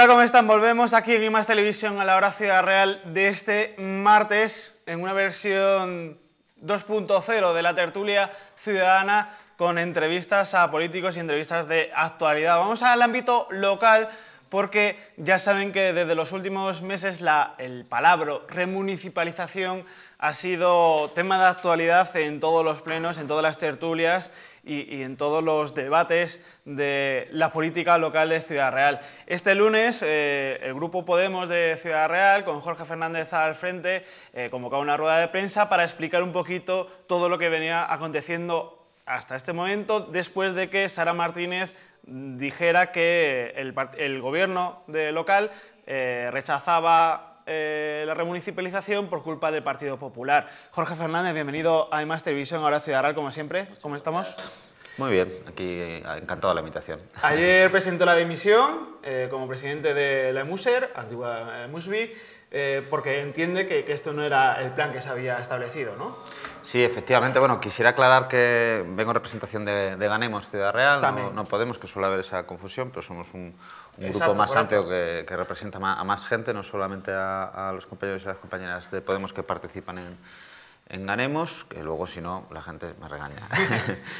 Hola, ¿Cómo están? Volvemos aquí en IMAS Televisión a la hora Ciudad Real de este martes en una versión 2.0 de la tertulia ciudadana con entrevistas a políticos y entrevistas de actualidad. Vamos al ámbito local porque ya saben que desde los últimos meses la, el palabra remunicipalización ha sido tema de actualidad en todos los plenos, en todas las tertulias y, en todos los debates de la política local de Ciudad Real. Este lunes eh, el Grupo Podemos de Ciudad Real, con Jorge Fernández al frente, convocó eh, convocaba una rueda de prensa para explicar un poquito todo lo que venía aconteciendo hasta este momento, después de que Sara Martínez dijera que el, gobierno de local eh, rechazaba eh, la remunicipalización por culpa del Partido Popular. Jorge Fernández, bienvenido a más Televisión, ahora Ciudad como siempre. ¿Cómo estamos? Muy bien, aquí eh, encantado la invitación. Ayer presentó la dimisión eh, como presidente de la EMUSER, antigua EMUSBI, eh, porque entiende que, esto no era el plan que se había establecido, ¿no? Sí, efectivamente. Bueno, quisiera aclarar que vengo en representación de, Ganemos Ciudad Real, no, Podemos, que suele haber esa confusión, pero somos un, grupo más amplio que, representa a más gente, no solamente a, los compañeros y las compañeras de Podemos que participan en, en Ganemos, que luego si no la gente me regaña.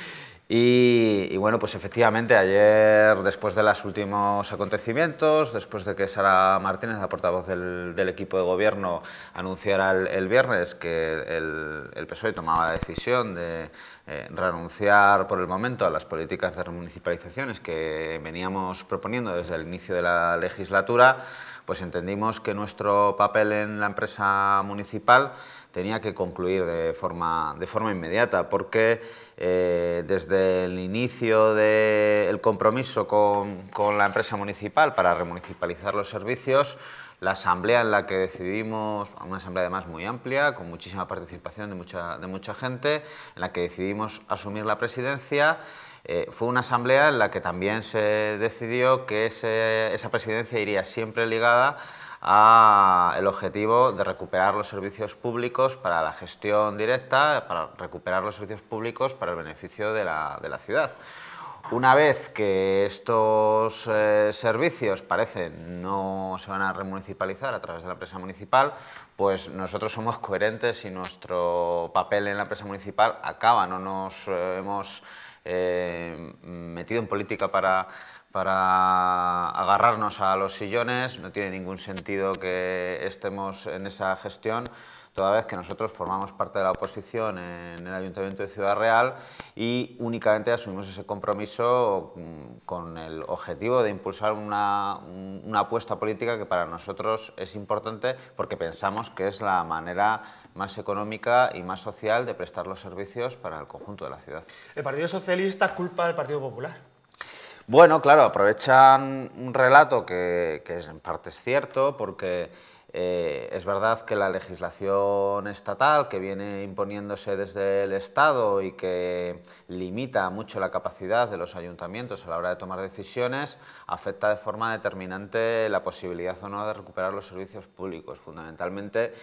Y, bueno, pues efectivamente ayer, después de los últimos acontecimientos, después de que Sara Martínez, la portavoz del, equipo de gobierno, anunciara el, viernes que el, PSOE tomaba la decisión de eh, renunciar por el momento a las políticas de remunicipalizaciones que veníamos proponiendo desde el inicio de la legislatura, pues entendimos que nuestro papel en la empresa municipal tenía que concluir de forma, de forma inmediata, porque eh, desde el inicio del compromiso con, la empresa municipal para remunicipalizar los servicios, la asamblea en la que decidimos, una asamblea además muy amplia, con muchísima participación de mucha, de mucha gente, en la que decidimos asumir la presidencia. Eh, fue una asamblea en la que también se decidió que esa presidencia iría siempre ligada a el objetivo de recuperar los servicios públicos para la gestión directa, para recuperar los servicios públicos para el beneficio de la, ciudad. Una vez que estos eh, servicios, parecen no se van a remunicipalizar a través de la presa municipal, pues nosotros somos coherentes y nuestro papel en la empresa municipal acaba, no nos eh, hemos eh, metido en política para para agarrarnos a los sillones, no tiene ningún sentido que estemos en esa gestión, toda vez que nosotros formamos parte de la oposición en el Ayuntamiento de Ciudad Real y únicamente asumimos ese compromiso mm, con el objetivo de impulsar una, apuesta política que para nosotros es importante porque pensamos que es la manera más económica y más social de prestar los servicios para el conjunto de la ciudad. El Partido Socialista culpa al Partido Popular. Bueno, claro, aprovechan un relato que, en parte es cierto, porque eh, es verdad que la legislación estatal que viene imponiéndose desde el Estado y que limita mucho la capacidad de los ayuntamientos a la hora de tomar decisiones, afecta de forma determinante la posibilidad o no de recuperar los servicios públicos, fundamentalmente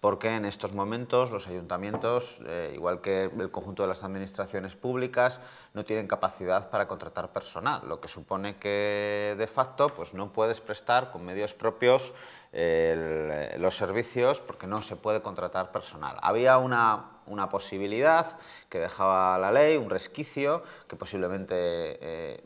porque en estos momentos los ayuntamientos, eh, igual que el conjunto de las administraciones públicas, no tienen capacidad para contratar personal, lo que supone que de facto pues, no puedes prestar con medios propios eh, los servicios porque no se puede contratar personal. Había una, posibilidad que dejaba la ley, un resquicio que posiblemente eh,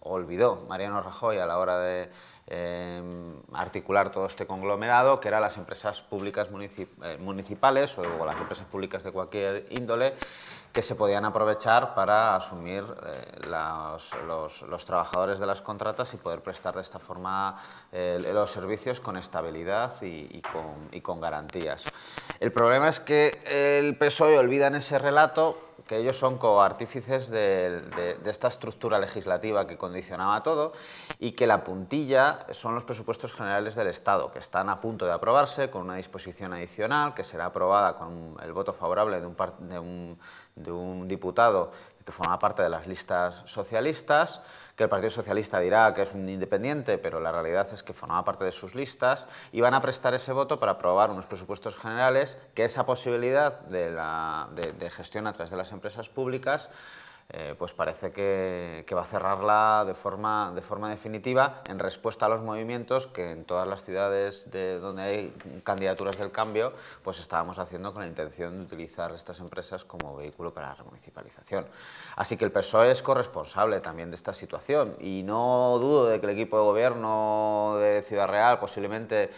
olvidó Mariano Rajoy a la hora de Em, articular todo este conglomerado, que eran las empresas públicas eh, municipales o las empresas públicas de cualquier índole, que se podían aprovechar para asumir eh, los, trabajadores de las contratas y poder prestar de esta forma eh, los servicios con estabilidad y, con, y, con, garantías. El problema es que el PSOE olvida en ese relato que ellos son coartífices de, esta estructura legislativa que condicionaba todo y que la puntilla son los presupuestos generales del Estado, que están a punto de aprobarse con una disposición adicional que será aprobada con el voto favorable de un, de un, un diputado que formaba parte de las listas socialistas, que el Partido Socialista dirá que es un independiente, pero la realidad es que formaba parte de sus listas, y van a prestar ese voto para aprobar unos presupuestos generales que esa posibilidad de, de gestión a través de las empresas públicas eh, pues parece que, va a cerrarla de forma, de forma definitiva en respuesta a los movimientos que en todas las ciudades de donde hay candidaturas del cambio pues estábamos haciendo con la intención de utilizar estas empresas como vehículo para la remunicipalización. Así que el PSOE es corresponsable también de esta situación y no dudo de que el equipo de gobierno de Ciudad Real posiblemente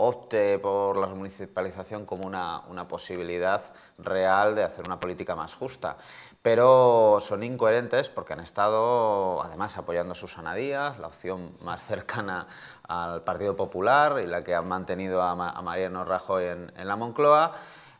opte por la municipalización como una, posibilidad real de hacer una política más justa. Pero son incoherentes porque han estado además apoyando a Susana Díaz, la opción más cercana al Partido Popular y la que han mantenido a, Mariano Rajoy en la Moncloa,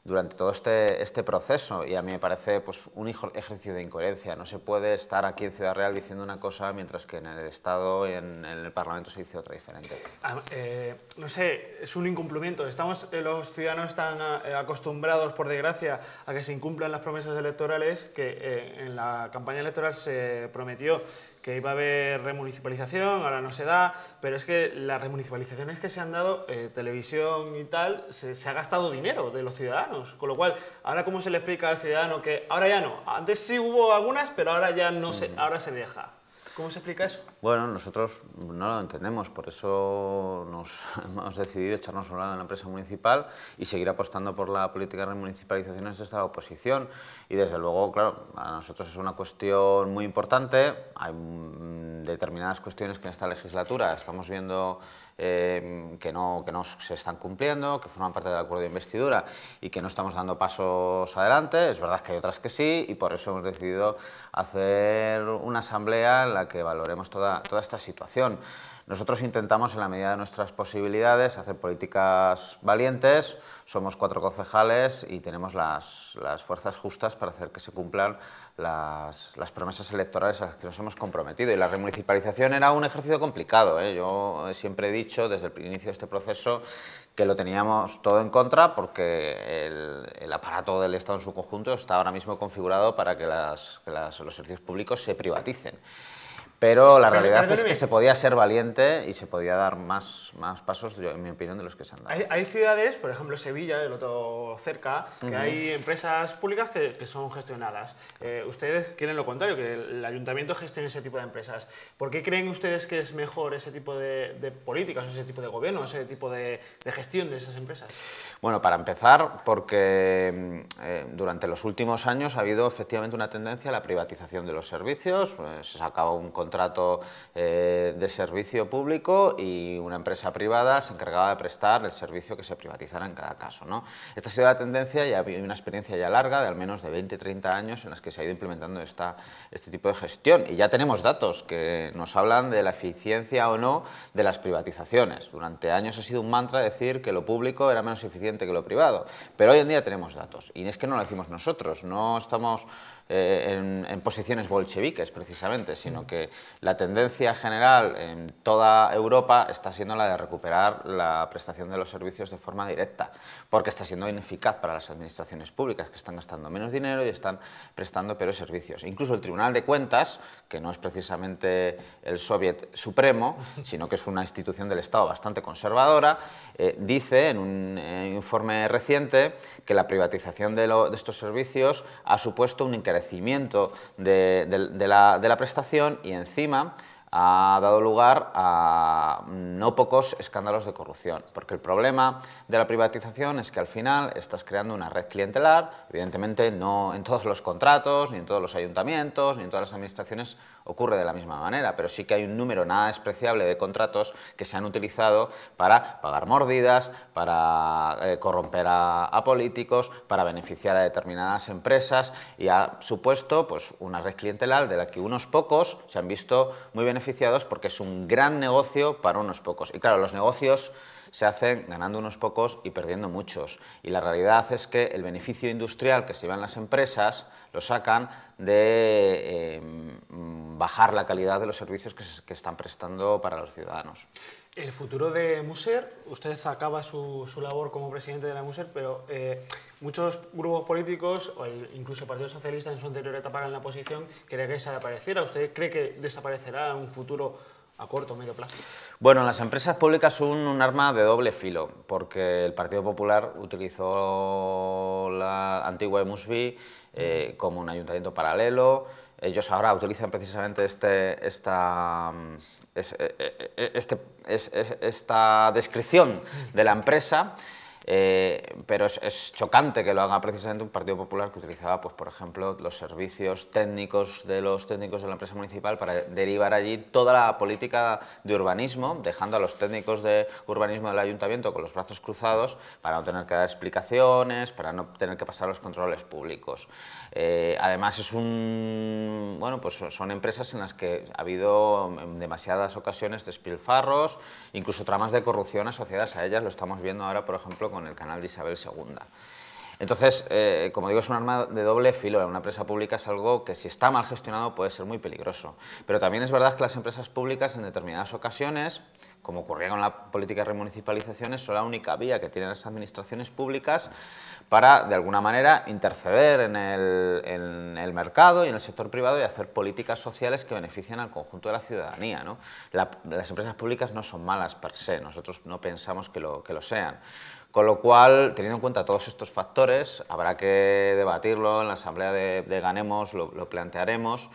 durante todo este, este proceso y a mí me parece pues, un ejercicio de incoherencia. No se puede estar aquí en Ciudad Real diciendo una cosa mientras que en el Estado y en, el Parlamento se dice otra diferente. Ah, eh, no sé, es un incumplimiento. Estamos, eh, los ciudadanos están eh, acostumbrados, por desgracia, a que se incumplan las promesas electorales que en la campaña electoral se prometió que iba a haber remunicipalización, ahora no se da, pero es que las remunicipalizaciones que se han dado, televisión y tal, se ha gastado dinero de los ciudadanos. Con lo cual, ahora cómo se le explica al ciudadano que ahora ya no, antes sí hubo algunas, pero ahora ya no se, ahora se deja. ¿Cómo se explica eso? Bueno, nosotros no lo entendemos, por eso nos hemos decidido echarnos un lado en la empresa municipal y seguir apostando por la política de remunicipalizaciones de esta oposición. Y desde luego, claro, a nosotros es una cuestión muy importante. Hay mm, determinadas cuestiones que en esta legislatura estamos viendo Em, que, no, se están cumpliendo, que forman parte del acuerdo de investidura y que no estamos dando pasos adelante. Es verdad que hay otras que sí y por eso hemos decidido hacer una asamblea en la que valoremos toda, esta situación. Nosotros intentamos, en la medida de nuestras posibilidades, hacer políticas valientes. Somos cuatro concejales y tenemos las, las fuerzas justas para hacer que se cumplan las, promesas electorales a las que nos hemos comprometido. Y la remunicipalización era un ejercicio complicado. ¿eh? Yo siempre he dicho desde el inicio de este proceso que lo teníamos todo en contra porque el, aparato del Estado en su conjunto está ahora mismo configurado para que, los servicios públicos se privaticen. Pero la realidad es que se podía ser valiente y se podía dar más, más pasos, en mi opinión, de los que se han dado. Hay, ciudades, por ejemplo Sevilla, el otro cerca, que hay empresas públicas que, son gestionadas. Eh, ustedes quieren lo contrario, que el ayuntamiento gestione ese tipo de empresas. ¿Por qué creen ustedes que es mejor ese tipo de, políticas, ese tipo de gobierno, ese tipo de, gestión de esas empresas? Bueno, para empezar, porque mm, eh, durante los últimos años ha habido efectivamente una tendencia a la privatización de los servicios, pues, se sacaba un contrato contrato eh, de servicio público y una empresa privada se encargaba de prestar el servicio que se privatizara en cada caso. ¿no? Esta ha sido la tendencia y habido una experiencia ya larga de al menos de 20-30 años en las que se ha ido implementando esta, este tipo de gestión y ya tenemos datos que nos hablan de la eficiencia o no de las privatizaciones. Durante años ha sido un mantra decir que lo público era menos eficiente que lo privado, pero hoy en día tenemos datos y es que no lo decimos nosotros, no estamos eh, en, posiciones bolcheviques precisamente, sino que la tendencia general en toda Europa está siendo la de recuperar la prestación de los servicios de forma directa, porque está siendo ineficaz para las administraciones públicas, que están gastando menos dinero y están prestando peores servicios. Incluso el Tribunal de Cuentas, que no es precisamente el Soviet Supremo, sino que es una institución del Estado bastante conservadora, eh, dice en un eh, informe reciente que la privatización de, de estos servicios ha supuesto un incremento crecimiento de la prestación y encima ha dado lugar a no pocos escándalos de corrupción, porque el problema de la privatización es que al final estás creando una red clientelar, evidentemente no en todos los contratos, ni en todos los ayuntamientos, ni en todas las administraciones ocurre de la misma manera, pero sí que hay un número nada despreciable de contratos que se han utilizado para pagar mordidas, para eh, corromper a, políticos, para beneficiar a determinadas empresas y ha supuesto pues, una red clientelar de la que unos pocos se han visto muy beneficiados beneficiados porque es un gran negocio para unos pocos. Y claro, los negocios se hacen ganando unos pocos y perdiendo muchos. Y la realidad es que el beneficio industrial que se llevan las empresas lo sacan de em, bajar la calidad de los servicios que, están prestando para los ciudadanos. El futuro de Muser, usted acaba su, labor como presidente de la Muser, pero eh, muchos grupos políticos, o incluso el Partido Socialista en su anterior etapa en la oposición, quería que desapareciera. ¿Usted cree que desaparecerá un futuro a corto o medio plazo? Bueno, las empresas públicas son un arma de doble filo, porque el Partido Popular utilizó la antigua EMUSBI eh, como un ayuntamiento paralelo. Ellos ahora utilizan precisamente este, esta, mm, eh, eh, este, esta descripción de la empresa eh, pero es, chocante que lo haga precisamente un Partido Popular que utilizaba, pues, por ejemplo, los servicios técnicos de los técnicos de la empresa municipal para derivar allí toda la política de urbanismo, dejando a los técnicos de urbanismo del ayuntamiento con los brazos cruzados para no tener que dar explicaciones, para no tener que pasar los controles públicos. Eh, además, es un, bueno, pues son empresas en las que ha habido en demasiadas ocasiones despilfarros, incluso tramas de corrupción asociadas a ellas, lo estamos viendo ahora, por ejemplo, con en el canal de Isabel II. Entonces, eh, como digo, es un arma de doble filo. Una empresa pública es algo que si está mal gestionado puede ser muy peligroso. Pero también es verdad que las empresas públicas en determinadas ocasiones, como ocurría con la política de remunicipalizaciones, son la única vía que tienen las administraciones públicas para, de alguna manera, interceder en el, mercado y en el sector privado y hacer políticas sociales que benefician al conjunto de la ciudadanía. las empresas públicas no son malas per se, nosotros no pensamos que lo sean. Con lo cual, teniendo en cuenta todos estos factores, habrá que debatirlo en la asamblea de, Ganemos, lo, plantearemos.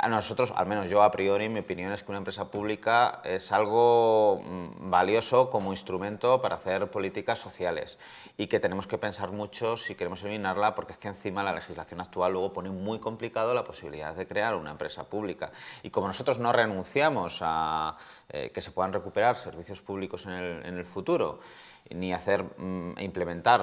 A nosotros, al menos yo a priori, mi opinión es que una empresa pública es algo mm, valioso como instrumento para hacer políticas sociales y que tenemos que pensar mucho si queremos eliminarla porque es que encima la legislación actual luego pone muy complicado la posibilidad de crear una empresa pública. Y como nosotros no renunciamos a eh, que se puedan recuperar servicios públicos en el, en el futuro, ni hacer mm, implementar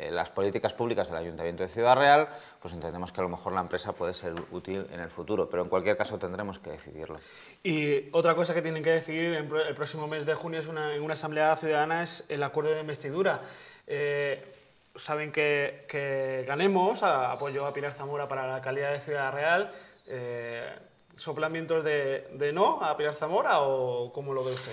las políticas públicas del Ayuntamiento de Ciudad Real, pues entendemos que a lo mejor la empresa puede ser útil en el futuro, pero en cualquier caso tendremos que decidirlo. Y otra cosa que tienen que decidir en el próximo mes de junio es en una asamblea ciudadana es el acuerdo de investidura. Eh, saben que, ganemos, a, apoyo a Pilar Zamora para la calidad de Ciudad Real. Eh, ¿Soplamientos de, de no a Pilar Zamora o cómo lo ve usted?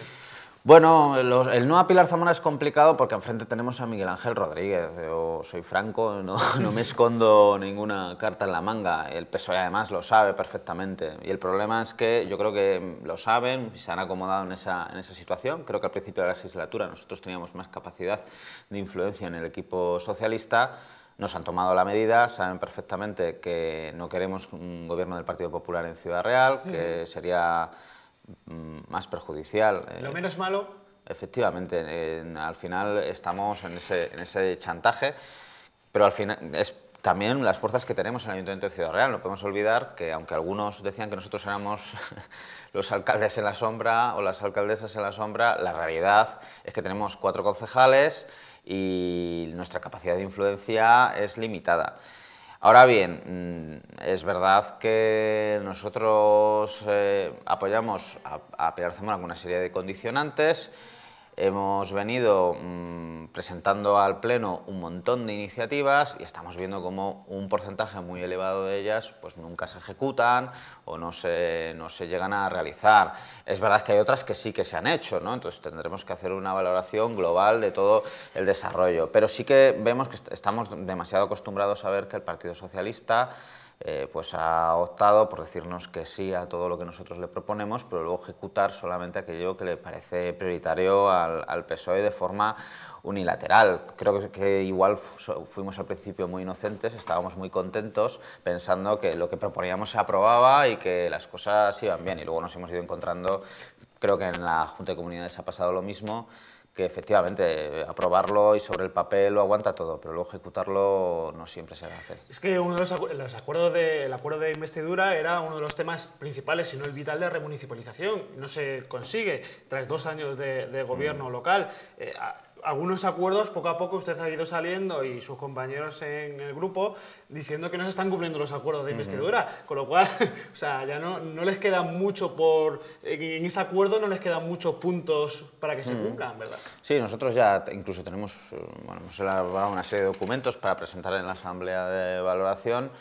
Bueno, el no a Pilar Zamora es complicado porque enfrente tenemos a Miguel Ángel Rodríguez. Yo soy franco, no, me escondo ninguna carta en la manga. El PSOE además lo sabe perfectamente. Y el problema es que yo creo que lo saben y se han acomodado en esa, en esa situación. Creo que al principio de la legislatura nosotros teníamos más capacidad de influencia en el equipo socialista nos han tomado la medida, saben perfectamente que no queremos un gobierno del Partido Popular en Ciudad Real, que sería Mm, más perjudicial. Eh, Lo menos malo. Efectivamente, al final estamos en ese, en ese chantaje, pero al final es también las fuerzas que tenemos en el Ayuntamiento de Ciudad Real. No podemos olvidar que, aunque algunos decían que nosotros éramos los alcaldes en la sombra o las alcaldesas en la sombra, la realidad es que tenemos cuatro concejales y nuestra capacidad de influencia es limitada. Ahora bien, mm, es verdad que nosotros eh, apoyamos a, a Pilar Zamora con una serie de condicionantes. Hemos venido mm, presentando al Pleno un montón de iniciativas y estamos viendo como un porcentaje muy elevado de ellas pues nunca se ejecutan o no se, llegan a realizar. Es verdad que hay otras que sí que se han hecho, ¿no? entonces tendremos que hacer una valoración global de todo el desarrollo, pero sí que vemos que estamos demasiado acostumbrados a ver que el Partido Socialista eh, pues ha optado por decirnos que sí a todo lo que nosotros le proponemos, pero luego ejecutar solamente aquello que le parece prioritario al PSOE de forma unilateral. Creo que igual fuimos al principio muy inocentes, estábamos muy contentos pensando que lo que proponíamos se aprobaba y que las cosas iban bien. Y luego nos hemos ido encontrando, creo que en la Junta de Comunidades ha pasado lo mismo, que efectivamente eh, aprobarlo y sobre el papel lo aguanta todo, pero luego ejecutarlo no siempre se hacer. Es que uno los, acuerdos el acuerdo de investidura era uno de los temas principales, si no el vital, de remunicipalización. No se consigue tras dos años de, gobierno mm. local. Eh, algunos acuerdos poco a poco usted ha ido saliendo y sus compañeros en el grupo diciendo que no se están cumpliendo los acuerdos de investidura, con lo cual, o sea, ya no, no les queda mucho por, en ese acuerdo no les quedan muchos puntos para que se cumplan, ¿verdad? Sí, nosotros ya incluso tenemos, eh, bueno, una serie de documentos para presentar en la asamblea de valoración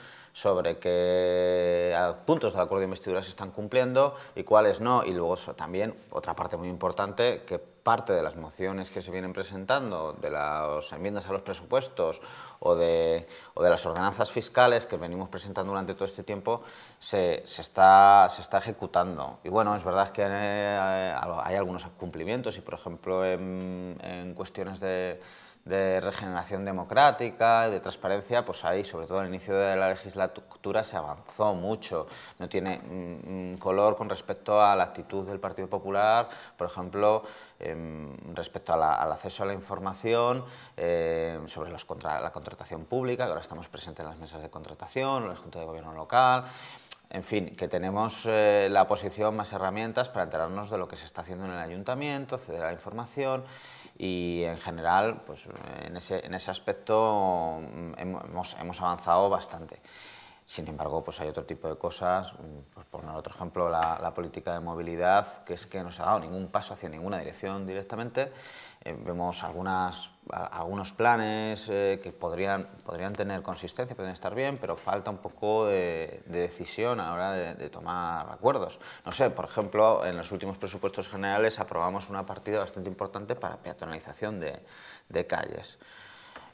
sobre qué puntos del acuerdo de investidura se están cumpliendo y cuáles no. Y luego también otra parte muy importante, que parte de las mociones que se vienen presentando, de las enmiendas a los presupuestos o de, de las ordenanzas fiscales que venimos presentando durante todo este tiempo, se, está, se está ejecutando. Y bueno, es verdad que eh, hay algunos cumplimientos y, por ejemplo, en cuestiones de de regeneración democrática, de transparencia, pues ahí, sobre todo el inicio de la legislatura, se avanzó mucho. No tiene mm, mm, color con respecto a la actitud del Partido Popular, por ejemplo, em, respecto al acceso a la información em, sobre los la contratación pública, que ahora estamos presentes en las mesas de contratación, en la Junta de Gobierno local. En fin, que tenemos eh, la posición más herramientas para enterarnos de lo que se está haciendo en el ayuntamiento, acceder a la información y en general, pues en ese, en ese aspecto mm, hemos, hemos, avanzado bastante. Sin embargo, pues hay otro tipo de cosas, mm, pues, por poner otro ejemplo, la, la política de movilidad, que es que no se ha dado ningún paso hacia ninguna dirección directamente, eh, vemos algunas, algunos planes eh, que podrían, podrían tener consistencia, podrían estar bien, pero falta un poco de, decisión a la hora de, tomar acuerdos. No sé, por ejemplo, en los últimos presupuestos generales aprobamos una partida bastante importante para peatonalización de, de calles.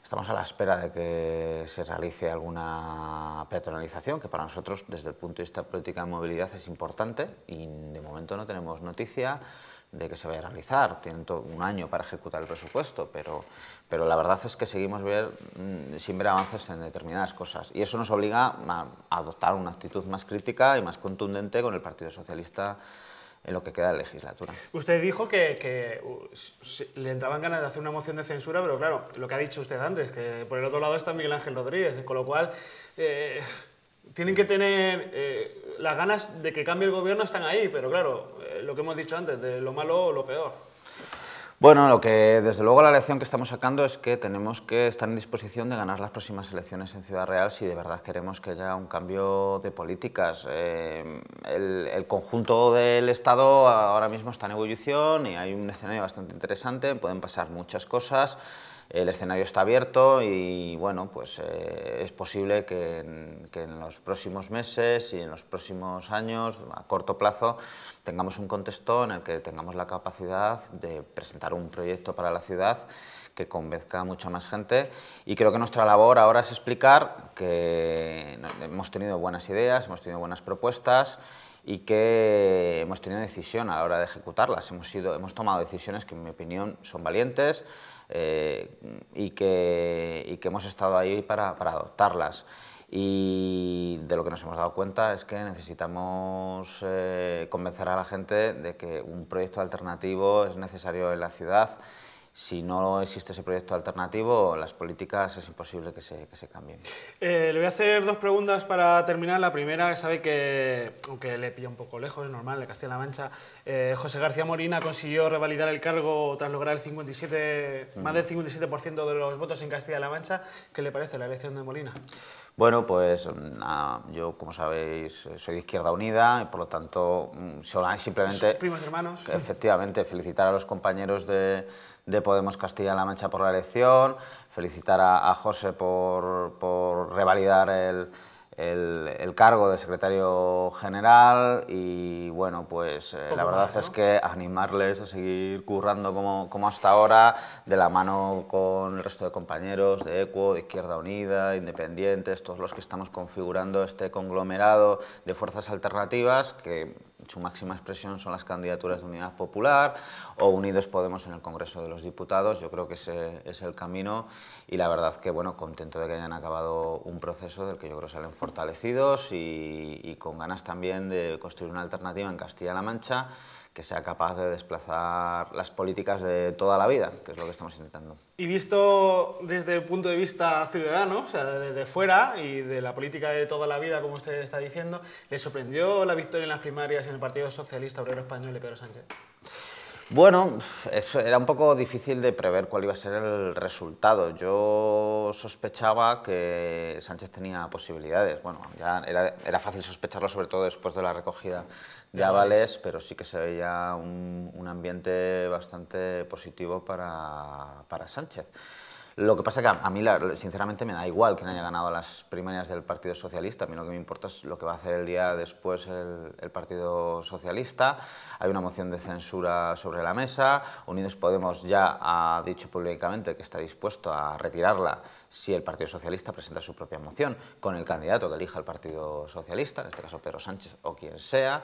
Estamos a la espera de que se realice alguna peatonalización, que para nosotros, desde el punto de vista de política de movilidad, es importante y de momento no tenemos noticia de que se vaya a realizar. Tienen un año para ejecutar el presupuesto, pero, pero la verdad es que seguimos ver, mm, sin ver avances en determinadas cosas. Y eso nos obliga a adoptar una actitud más crítica y más contundente con el Partido Socialista en lo que queda de legislatura. Usted dijo que, le entraban ganas de hacer una moción de censura, pero claro, lo que ha dicho usted antes, que por el otro lado está Miguel Ángel Rodríguez, con lo cual... Eh, tienen que tener eh, las ganas de que cambie el gobierno están ahí, pero claro, eh, lo que hemos dicho antes, de lo malo o lo peor. Bueno, lo que desde luego la lección que estamos sacando es que tenemos que estar en disposición de ganar las próximas elecciones en Ciudad Real si de verdad queremos que haya un cambio de políticas. Eh, el, el, conjunto del Estado ahora mismo está en ebullición y hay un escenario bastante interesante, pueden pasar muchas cosas el escenario está abierto y bueno, pues eh, es posible que en, los próximos meses y en los próximos años, a corto plazo, tengamos un contexto en el que tengamos la capacidad de presentar un proyecto para la ciudad que convenzca a mucha más gente y creo que nuestra labor ahora es explicar que hemos tenido buenas ideas, hemos tenido buenas propuestas y que hemos tenido decisión a la hora de ejecutarlas. Hemos, sido, hemos tomado decisiones que en mi opinión son valientes, eh, y, que, hemos estado ahí para, para adoptarlas y de lo que nos hemos dado cuenta es que necesitamos eh, convencer a la gente de que un proyecto alternativo es necesario en la ciudad si no existe ese proyecto alternativo, las políticas es imposible que se, que cambien. Eh, le voy a hacer dos preguntas para terminar. La primera, sabe que, aunque le pilla un poco lejos, es normal, de Castilla-La Mancha, eh, José García Molina consiguió revalidar el cargo tras lograr el 57, más del 57% de los votos en Castilla-La Mancha. ¿Qué le parece la elección de Molina? Bueno, pues yo, como sabéis, soy de Izquierda Unida y por lo tanto, mm, simplemente... Primos Efectivamente, felicitar a los compañeros de de Podemos Castilla-La Mancha por la elección, felicitar a, José por, por revalidar el, cargo de secretario general y bueno, pues eh, la verdad es que animarles a seguir currando como, como, hasta ahora, de la mano con el resto de compañeros de ECO, de Izquierda Unida, Independientes, todos los que estamos configurando este conglomerado de fuerzas alternativas que su máxima expresión son las candidaturas de Unidad Popular o Unidos Podemos en el Congreso de los Diputados. Yo creo que ese es el camino y la verdad que, bueno, contento de que hayan acabado un proceso del que yo creo salen fortalecidos y con ganas también de construir una alternativa en Castilla-La Mancha que sea capaz de desplazar las políticas de toda la vida, que es lo que estamos intentando. Y visto desde el punto de vista ciudadano, o sea, desde fuera y de la política de toda la vida, como usted está diciendo, ¿le sorprendió la victoria en las primarias en el Partido Socialista Obrero Español de Pedro Sánchez? Bueno, era un poco difícil de prever cuál iba a ser el resultado. Yo sospechaba que Sánchez tenía posibilidades. Bueno, ya era, fácil sospecharlo, sobre todo después de la recogida de avales, pero sí que se veía un, ambiente bastante positivo para Sánchez. Lo que pasa es que a, mí, sinceramente, me da igual quien haya ganado las primarias del Partido Socialista. A mí lo que me importa es lo que va a hacer el día después el, Partido Socialista. Hay una moción de censura sobre la mesa. Unidos Podemos ya ha dicho públicamente que está dispuesto a retirarla si el Partido Socialista presenta su propia moción con el candidato que elija el Partido Socialista, en este caso Pedro Sánchez o quien sea.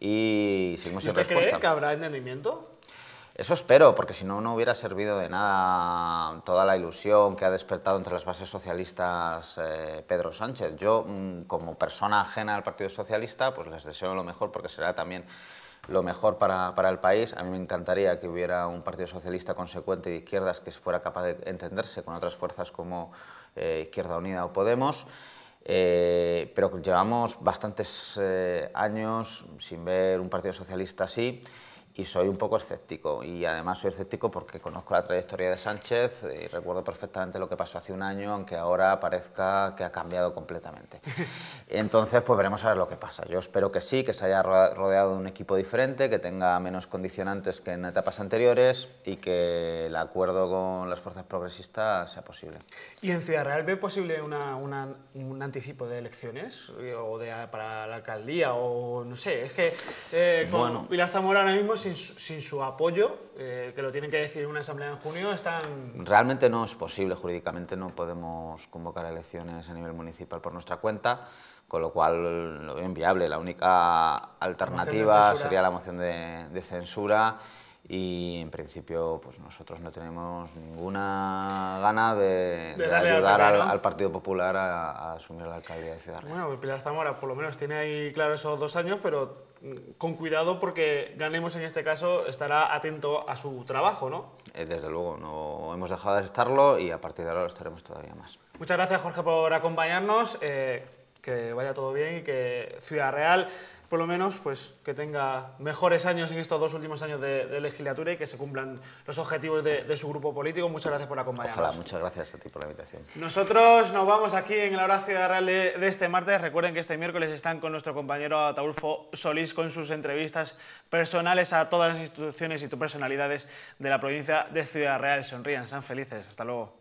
Y seguimos ¿Usted respuesta. cree que habrá entendimiento? Eso espero, porque si no, no hubiera servido de nada toda la ilusión que ha despertado entre las bases socialistas eh, Pedro Sánchez. Yo, mm, como persona ajena al Partido Socialista, pues les deseo lo mejor, porque será también lo mejor para, el país. A mí me encantaría que hubiera un Partido Socialista consecuente de izquierdas que fuera capaz de entenderse con otras fuerzas como eh, Izquierda Unida o Podemos. Eh, pero llevamos bastantes años sin ver un Partido Socialista así y soy un poco escéptico. Y además soy escéptico porque conozco la trayectoria de Sánchez eh, y recuerdo perfectamente lo que pasó hace un año, aunque ahora parezca que ha cambiado completamente. Entonces, pues veremos a ver lo que pasa. Yo espero que sí, que se haya rodeado de un equipo diferente, que tenga menos condicionantes que en etapas anteriores y que el acuerdo con las fuerzas progresistas sea posible. ¿Y en Ciudad Real ve posible un anticipo de elecciones eh, o de, para la alcaldía o no sé? Es que eh, con Pilar Zamora ahora mismo sin, su apoyo, eh, que lo tienen que decir en una asamblea en junio, están... Realmente no es posible, jurídicamente no podemos convocar elecciones a nivel municipal por nuestra cuenta, con lo cual lo veo inviable. La única alternativa sería la moción de, censura y en principio pues nosotros no tenemos ninguna gana de, ayudar al, Partido Popular a, asumir la alcaldía de Ciudad Real. Bueno, pues Pilar Zamora por lo menos tiene ahí claro esos dos años, pero Mm, con cuidado porque Ganemos en este caso estará atento a su trabajo, ¿no? Eh, desde luego, no hemos dejado de estarlo y a partir de ahora lo estaremos todavía más. Muchas gracias Jorge por acompañarnos, eh, que vaya todo bien y que Ciudad Real por lo menos pues, que tenga mejores años en estos dos últimos años de, legislatura y que se cumplan los objetivos de, su grupo político. Muchas gracias por acompañarnos. Ojalá, muchas gracias a ti por la invitación. Nosotros nos vamos aquí en la Ciudad Real de, este martes. Recuerden que este miércoles están con nuestro compañero Ataulfo Solís con sus entrevistas personales a todas las instituciones y personalidades de la provincia de Ciudad Real. Sonrían, sean felices. Hasta luego.